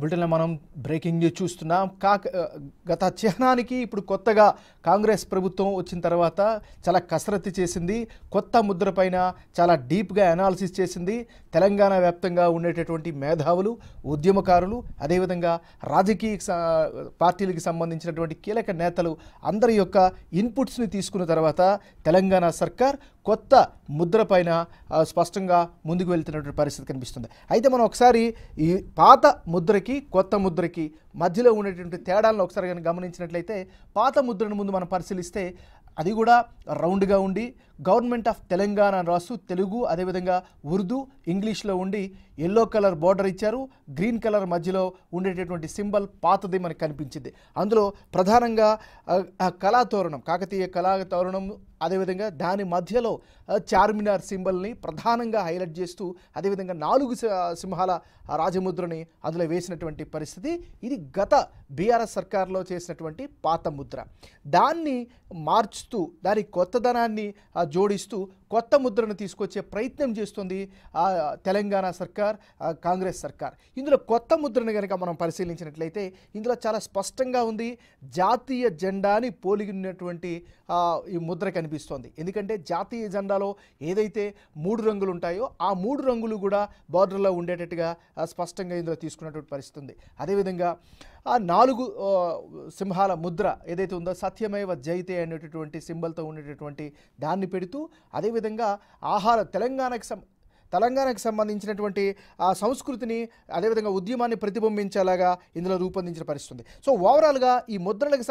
బులెటిన్లో మనం breaking news చూస్తున్నాం కాక గత చిహ్నానికి ఇప్పుడు కొత్తగా కాంగ్రెస్ ప్రభుత్వం వచ్చిన తర్వాత చాలా కసరత్తు చేసింది కొత్త ముద్రపైన చాలా డీప్గా అనాలిసిస్ చేసింది తెలంగాణ వ్యాప్తంగా ఉండేటటువంటి మేధావులు ఉద్యమకారులు అదేవిధంగా రాజకీయ పార్టీలకు సంబంధించినటువంటి కీలక నేతలు అందరి యొక్క ఇన్పుట్స్ని తీసుకున్న తర్వాత తెలంగాణ సర్కార్ కొత్త ముద్రపైన స్పష్టంగా ముందుకు వెళ్తున్నటువంటి పరిస్థితి కనిపిస్తుంది అయితే మనం ఒకసారి ఈ పాత ముద్రకి ముద్రకి కొత్త ముద్రకి మధ్యలో ఉండేటువంటి తేడాలను ఒకసారి కానీ గమనించినట్లయితే పాత ముద్రను ముందు మనం పరిశీలిస్తే అది కూడా రౌండ్గా ఉండి గవర్నమెంట్ ఆఫ్ తెలంగాణ అని రాస్తూ తెలుగు అదేవిధంగా ఉర్దూ ఇంగ్లీష్లో ఉండి ఎల్లో కలర్ బార్డర్ ఇచ్చారు గ్రీన్ కలర్ మధ్యలో ఉండేటటువంటి సింబల్ పాతది మనకు కనిపించింది అందులో ప్రధానంగా కళాతోరణం కాకతీయ కళాతోరణం అదేవిధంగా దాని మధ్యలో చార్మినార్ సింబల్ని ప్రధానంగా హైలైట్ చేస్తూ అదేవిధంగా నాలుగు సింహాల రాజముద్రని అందులో వేసినటువంటి పరిస్థితి ఇది గత బీఆర్ఎస్ సర్కార్లో చేసినటువంటి పాత ముద్ర దాన్ని మార్చుతూ దాని కొత్తదనాన్ని జోడిస్తూ కొత్త ముద్రను తీసుకొచ్చే ప్రయత్నం చేస్తుంది తెలంగాణ సర్కార్ కాంగ్రెస్ సర్కార్ ఇందులో కొత్త ముద్రను కనుక మనం పరిశీలించినట్లయితే ఇందులో చాలా స్పష్టంగా ఉంది జాతీయ జెండాని పోలిగినటువంటి ఈ ముద్ర కనిపిస్తోంది ఎందుకంటే జాతీయ జెండాలో ఏదైతే మూడు రంగులు ఉంటాయో ఆ మూడు రంగులు కూడా బార్డర్లో ఉండేటట్టుగా స్పష్టంగా ఇందులో తీసుకున్నటువంటి పరిస్థితి ఉంది అదేవిధంగా ఆ నాలుగు సింహాల ముద్ర ఏదైతే ఉందో సత్యమేవ జైతే అనేటటువంటి సింబల్తో ఉండేటటువంటి దాన్ని పెడుతూ అదేవిధంగా ఆహార తెలంగాణకి సం తెలంగాణకు సంబంధించినటువంటి ఆ సంస్కృతిని అదేవిధంగా ఉద్యమాన్ని ప్రతిబింబించేలాగా ఇందులో రూపొందించిన పరిస్థితుంది సో ఓవరాల్గా ఈ ముద్రలకు